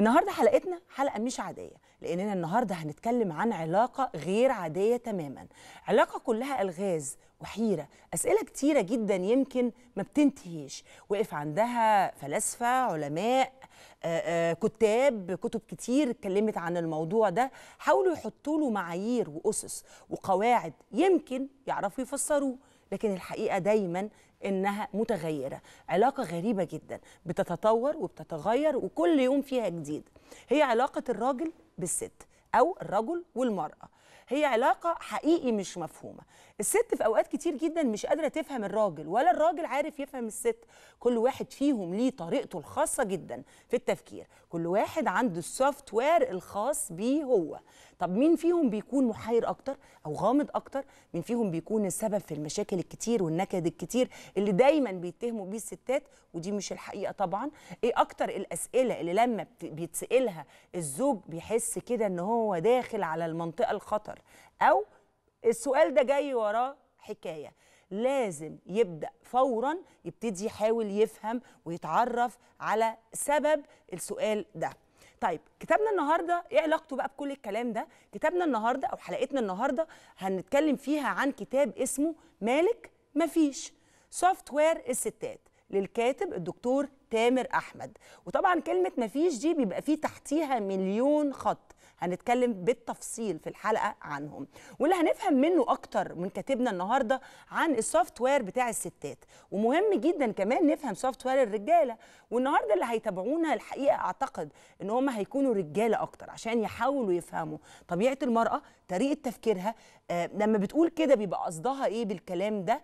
النهارده حلقتنا حلقه مش عاديه لاننا النهارده هنتكلم عن علاقه غير عاديه تماما علاقه كلها الغاز وحيره اسئله كتيره جدا يمكن ما بتنتهيش وقف عندها فلاسفه علماء آآ كتاب كتب كتير اتكلمت عن الموضوع ده حاولوا يحطوا له معايير واسس وقواعد يمكن يعرفوا يفسروه لكن الحقيقه دايما انها متغيره علاقه غريبه جدا بتتطور وبتتغير وكل يوم فيها جديد هي علاقه الراجل بالست او الرجل والمراه هي علاقه حقيقي مش مفهومه الست في اوقات كتير جدا مش قادره تفهم الراجل ولا الراجل عارف يفهم الست كل واحد فيهم ليه طريقته الخاصه جدا في التفكير كل واحد عنده السوفت وير الخاص بيه هو طب مين فيهم بيكون محاير اكتر او غامض اكتر مين فيهم بيكون السبب في المشاكل الكتير والنكد الكتير اللي دايما بيتهموا بيه الستات ودي مش الحقيقه طبعا ايه اكتر الاسئله اللي لما بيتسالها الزوج بيحس كده ان هو داخل على المنطقه الخطر اكتر او السؤال ده جاي وراه حكايه لازم يبدا فورا يبتدي يحاول يفهم ويتعرف على سبب السؤال ده طيب كتابنا النهارده ايه علاقته بقى بكل الكلام ده كتابنا النهارده او حلقتنا النهارده هنتكلم فيها عن كتاب اسمه مالك مفيش سوفت وير الستات للكاتب الدكتور تامر احمد وطبعا كلمه مفيش دي بيبقى فيه تحتيها مليون خط هنتكلم بالتفصيل في الحلقه عنهم واللي هنفهم منه اكتر من كاتبنا النهارده عن السوفت وير بتاع الستات ومهم جدا كمان نفهم سوفت وير الرجاله والنهارده اللي هيتابعونا الحقيقه اعتقد ان هم هيكونوا رجاله اكتر عشان يحاولوا يفهموا طبيعه المراه طريقه تفكيرها آه لما بتقول كده بيبقى قصدها ايه بالكلام ده